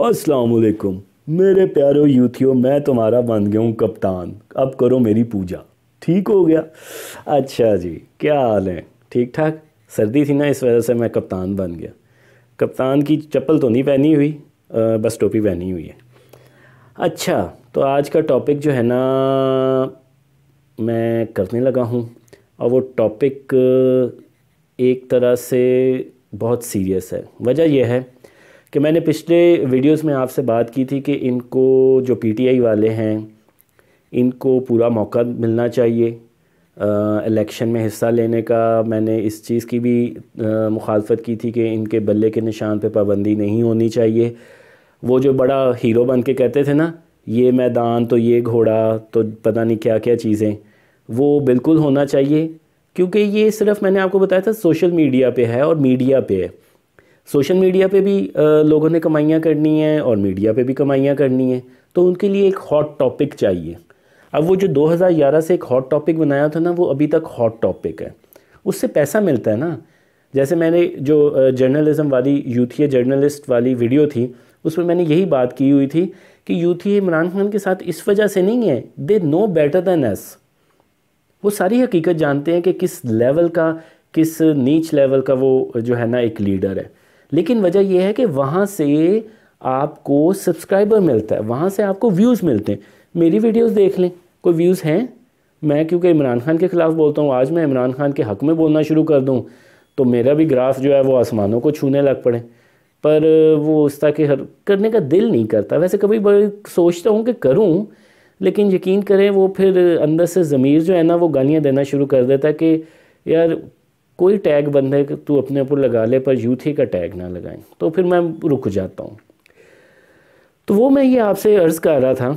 असलकुम मेरे प्यारो यूथियो मैं तुम्हारा बन गया हूँ कप्तान अब करो मेरी पूजा ठीक हो गया अच्छा जी क्या हाल है ठीक ठाक सर्दी थी ना इस वजह से मैं कप्तान बन गया कप्तान की चप्पल तो नहीं पहनी हुई आ, बस टोपी पहनी हुई है अच्छा तो आज का टॉपिक जो है ना मैं करने लगा हूँ और वो टॉपिक एक तरह से बहुत सीरियस है वजह यह है कि मैंने पिछले वीडियोस में आपसे बात की थी कि इनको जो पीटीआई वाले हैं इनको पूरा मौका मिलना चाहिए इलेक्शन में हिस्सा लेने का मैंने इस चीज़ की भी मुखालफत की थी कि इनके बल्ले के निशान पे पाबंदी नहीं होनी चाहिए वो जो बड़ा हीरो बन के कहते थे ना ये मैदान तो ये घोड़ा तो पता नहीं क्या क्या चीज़ें वो बिल्कुल होना चाहिए क्योंकि ये सिर्फ मैंने आपको बताया था सोशल मीडिया पे है और मीडिया पे है सोशल मीडिया पे भी लोगों ने कमाइयाँ करनी है और मीडिया पे भी कमाइयाँ करनी है तो उनके लिए एक हॉट टॉपिक चाहिए अब वो जो 2011 से एक हॉट टॉपिक बनाया था ना वो अभी तक हॉट टॉपिक है उससे पैसा मिलता है ना जैसे मैंने जो जर्नलिज्म वाली यूथीए जर्नलिस्ट वाली वीडियो थी उसमें मैंने यही बात की हुई थी कि यूथीए इमरान खान के साथ इस वजह से नहीं है they know better than us वो सारी हकीकत जानते हैं कि किस लेवल का किस नीच लेवल का वो जो है ना एक लीडर है लेकिन वजह यह है कि वहाँ से आपको सब्सक्राइबर मिलता है वहाँ से आपको व्यूज़ मिलते हैं मेरी वीडियोस देख लें कोई व्यूज़ हैं मैं क्योंकि इमरान खान के ख़िलाफ़ बोलता हूँ आज मैं इमरान खान के हक़ में बोलना शुरू कर दूँ तो मेरा भी ग्राफ जो है वो आसमानों को छूने लग पड़े पर वो उस तरह के हर करने का दिल नहीं करता वैसे कभी बड़ी सोचता हूँ कि करूँ लेकिन यकीन करें वो फिर अंदर से ज़मीर जो है ना वो गालियाँ देना शुरू कर देता है कि यार कोई टैग बंधे तू अपने ऊपर लगा ले पर यूथ ही का टैग ना लगाएं तो फिर मैं रुक जाता हूँ तो वो मैं ये आपसे अर्ज़ कर रहा था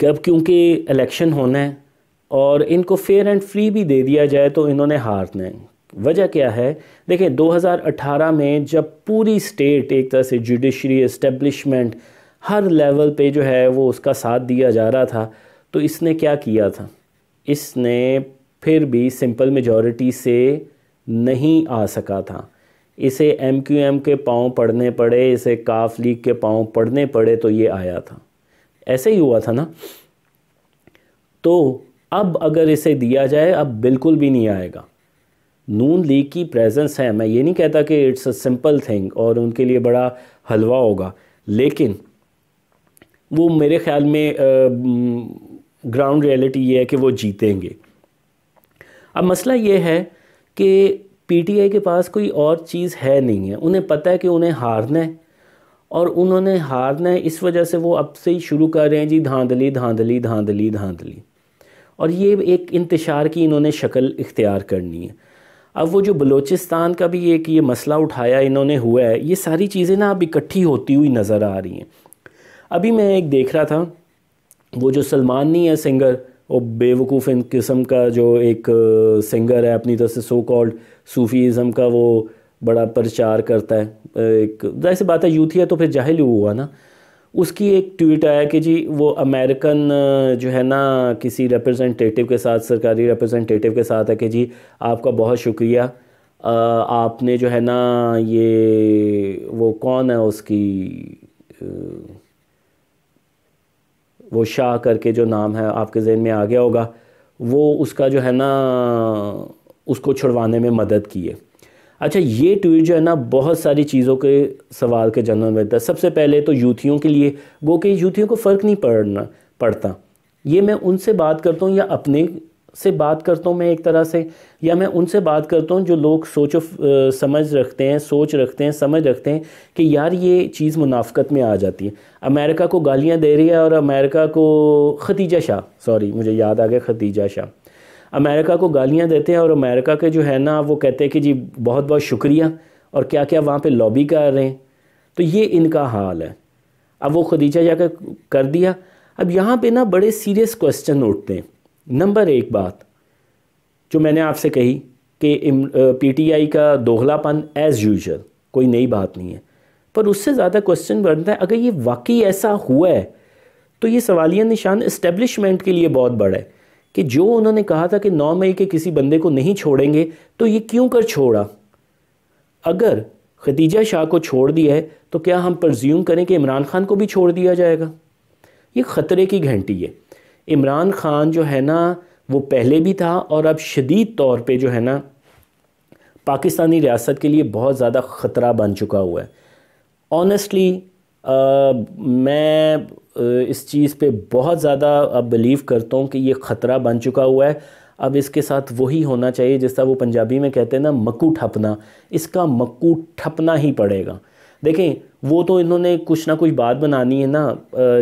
कि अब क्योंकि इलेक्शन होना है और इनको फेयर एंड फ्री भी दे दिया जाए तो इन्होंने हारना है वजह क्या है देखें 2018 में जब पूरी स्टेट एक तरह से जुडिशरी इस्टेब्लिशमेंट हर लेवल पे जो है वो उसका साथ दिया जा रहा था तो इसने क्या किया था इसने फिर भी सिंपल मेजॉरिटी से नहीं आ सका था इसे एम क्यू एम के पाँव पढ़ने पड़े इसे काफ लीग के पाँव पढ़ने पड़े तो ये आया था ऐसे ही हुआ था ना तो अब अगर इसे दिया जाए अब बिल्कुल भी नहीं आएगा नून लीग की प्रेजेंस है मैं ये नहीं कहता कि इट्स अ सिंपल थिंग और उनके लिए बड़ा हलवा होगा लेकिन वो मेरे ख्याल में ग्राउंड रियलिटी ये है कि वो जीतेंगे अब मसला ये है कि पीटीआई के पास कोई और चीज़ है नहीं है उन्हें पता है कि उन्हें हारना है और उन्होंने हारना है इस वजह से वो अब से ही शुरू कर रहे हैं जी धांधली धांधली धांधली धांधली और ये एक इंतशार की इन्होंने शक्ल इख्तियार करनी है अब वो जो बलूचिस्तान का भी एक ये मसला उठाया इन्होंने हुआ है ये सारी चीज़ें ना अब इकट्ठी होती हुई नज़र आ रही हैं अभी मैं एक देख रहा था वो जो सलमानी है सिंगर वो बेवकूफ़ इन किस्म का जो एक सिंगर है अपनी तरफ से सो कॉल्ड सूफ़ीज़म का वो बड़ा प्रचार करता है एक जैसे बात है यूथ है तो फिर जाहिल हुआ ना उसकी एक ट्वीट आया कि जी वो अमेरिकन जो है ना किसी रिप्रेजेंटेटिव के साथ सरकारी रिप्रेजेंटेटिव के साथ है कि जी आपका बहुत शुक्रिया आपने जो है ना ये वो कौन है उसकी वो शाह करके जो नाम है आपके जहन में आ गया होगा वो उसका जो है ना उसको छुड़वाने में मदद की है अच्छा ये ट्वीट जो है ना बहुत सारी चीज़ों के सवाल के जन्म देता है सबसे पहले तो यूथियों के लिए वो कि यूथियों को फ़र्क नहीं पड़ना पड़ता ये मैं उनसे बात करता हूँ या अपने से बात करता हूँ मैं एक तरह से या मैं उनसे बात करता हूँ जो लोग सोच समझ रखते हैं सोच रखते हैं समझ रखते हैं कि यार ये चीज़ मुनाफ़त में आ जाती है अमेरिका को गालियाँ दे रही है और अमेरिका को खतीजा शाह सॉरी मुझे याद आ गया खतीजा शाह अमेरिका को गालियाँ देते हैं और अमेरिका के जो है ना वो कहते हैं कि जी बहुत बहुत शुक्रिया और क्या क्या वहाँ पर लॉबी कर रहे हैं तो ये इनका हाल है अब वो खदीजा जाकर कर दिया अब यहाँ पे ना बड़े सीरियस क्वेश्चन उठते हैं नंबर एक बात जो मैंने आपसे कही कि पीटीआई का दोहलापन एज़ यूजल कोई नई बात नहीं है पर उससे ज़्यादा क्वेश्चन बनता है अगर ये वाकई ऐसा हुआ है तो ये सवालिया निशान इस्टेब्लिशमेंट के लिए बहुत बड़ा है कि जो उन्होंने कहा था कि नौ मई के किसी बंदे को नहीं छोड़ेंगे तो ये क्यों कर छोड़ा अगर खदीजा शाह को छोड़ दिया है तो क्या हम परज्यूम करें कि इमरान खान को भी छोड़ दिया जाएगा ये ख़तरे की घंटी है इमरान ख़ान जो है ना वो पहले भी था और अब शदीद तौर पर जो है ना पाकिस्तानी रियासत के लिए बहुत ज़्यादा ख़तरा बन चुका हुआ है ऑनेस्टली मैं इस चीज़ पे बहुत ज़्यादा अब बिलीव करता हूँ कि ये ख़तरा बन चुका हुआ है अब इसके साथ वही होना चाहिए जिस तरह वो पंजाबी में कहते हैं ना मक्कू ठपना इसका मक्कू ठपना ही पड़ेगा देखें वो तो इन्होंने कुछ ना कुछ बात बनानी है ना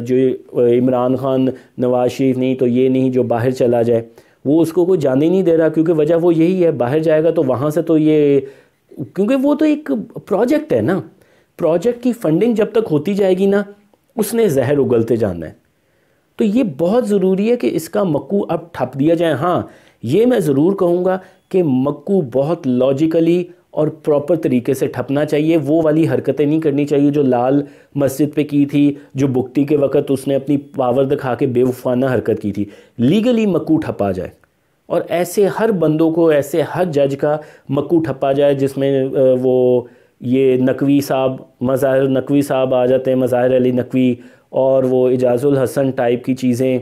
जो इमरान खान नवाज़ शरीफ नहीं तो ये नहीं जो बाहर चला जाए वो उसको कोई जाने नहीं दे रहा क्योंकि वजह वो यही है बाहर जाएगा तो वहाँ से तो ये क्योंकि वो तो एक प्रोजेक्ट है ना प्रोजेक्ट की फंडिंग जब तक होती जाएगी ना उसने जहर उगलते जाना है तो ये बहुत ज़रूरी है कि इसका मक्ू अब ठप दिया जाए हाँ ये मैं ज़रूर कहूँगा कि मक्ू बहुत लॉजिकली और प्रॉपर तरीके से ठपना चाहिए वो वाली हरकतें नहीं करनी चाहिए जो लाल मस्जिद पे की थी जो बुकटी के वक़्त उसने अपनी पावर दिखा के बेवफाना हरकत की थी लीगली मक्ू ठपा जाए और ऐसे हर बंदों को ऐसे हर जज का मक्ू ठपा जाए जिसमें वो ये नकवी साहब मज़ाहिर नकवी साहब आ जाते हैं मज़ाहिर अली नकवी और वो एजाज़ुल हसन टाइप की चीज़ें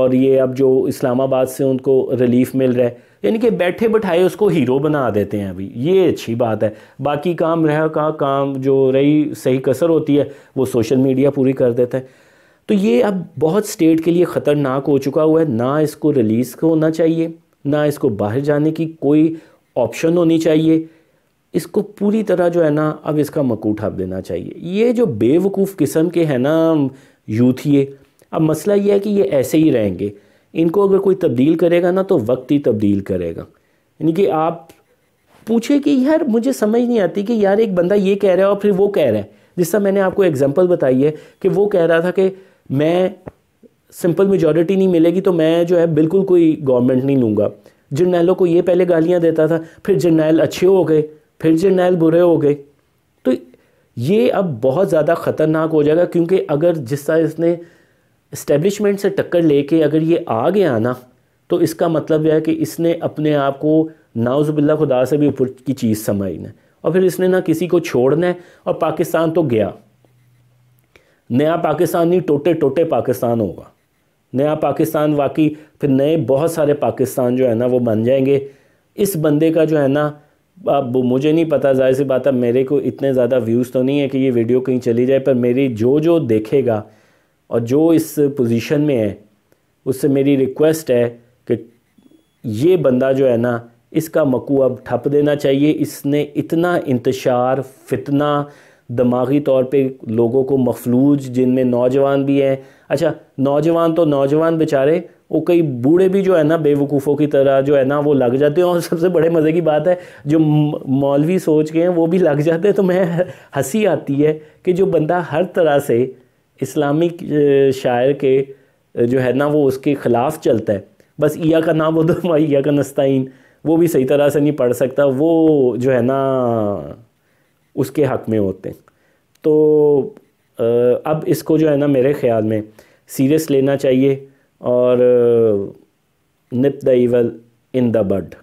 और ये अब जो इस्लामाबाद से उनको रिलीफ़ मिल रहा है यानी कि बैठे बैठाए उसको हीरो बना देते हैं अभी ये अच्छी बात है बाकी काम रह का काम जो रही सही कसर होती है वो सोशल मीडिया पूरी कर देते हैं तो ये अब बहुत स्टेट के लिए ख़तरनाक हो चुका हुआ है ना इसको रिलीज़ होना चाहिए ना इसको बाहर जाने की कोई ऑप्शन होनी चाहिए इसको पूरी तरह जो है ना अब इसका मकूट हब देना चाहिए ये जो बेवकूफ़ किस्म के हैं ना यूथ ये अब मसला ये है कि ये ऐसे ही रहेंगे इनको अगर कोई तब्दील करेगा ना तो वक्त ही तब्दील करेगा यानी कि आप पूछे कि यार मुझे समझ नहीं आती कि यार एक बंदा ये कह रहा है और फिर वो कह रहा है जिस तरह मैंने आपको एग्जांपल बताई है कि वो कह रहा था कि मैं सिंपल मेजॉरिटी नहीं मिलेगी तो मैं जो है बिल्कुल कोई गवर्नमेंट नहीं लूँगा जर्नैलों को ये पहले गालियाँ देता था फिर जर्नैल अच्छे हो गए फिर जर्नैल बुरे हो गए तो ये अब बहुत ज़्यादा ख़तरनाक हो जाएगा क्योंकि अगर जिस तरह इसने इस्टेब्लिशमेंट से टक्कर लेके अगर ये आ गया ना तो इसका मतलब यह है कि इसने अपने आप को नाउज़बिल्ला खुदा से भी ऊपर की चीज़ समझना है और फिर इसने ना किसी को छोड़ना है और पाकिस्तान तो गया नया पाकिस्तान नहीं टोटे टोटे पाकिस्तान होगा नया पाकिस्तान वाकई फिर नए बहुत सारे पाकिस्तान जो है ना वो बन जाएंगे इस बंदे का जो है ना अब मुझे नहीं पता जाहिर सी बात है मेरे को इतने ज़्यादा व्यूज़ तो नहीं है कि ये वीडियो कहीं चली जाए पर मेरी जो जो देखेगा और जो इस पोजीशन में है उससे मेरी रिक्वेस्ट है कि ये बंदा जो है ना इसका मकू अब ठप देना चाहिए इसने इतना इंतशार फितना दिमागी तौर पे लोगों को मफलूज जिनमें नौजवान भी हैं अच्छा नौजवान तो नौजवान बेचारे वो कई बूढ़े भी जो है ना बेवकूफ़ों की तरह जो है ना वो लग जाते हैं और सबसे बड़े मज़े की बात है जो मौलवी सोच के हैं वो भी लग जाते हैं तो मैं हंसी आती है कि जो बंदा हर तरह से इस्लामिक शायर के जो है ना वो उसके ख़िलाफ़ चलता है बस ईया का नाम उधर हुआ तो ईया का नस्ताइन वो भी सही तरह से नहीं पढ़ सकता वो जो है ना उसके हक में होते हैं तो अब इसको जो है ना मेरे ख़्याल में सीरियस लेना चाहिए और nip the evil in the bud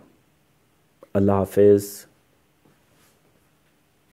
अल्लाह हाफिज़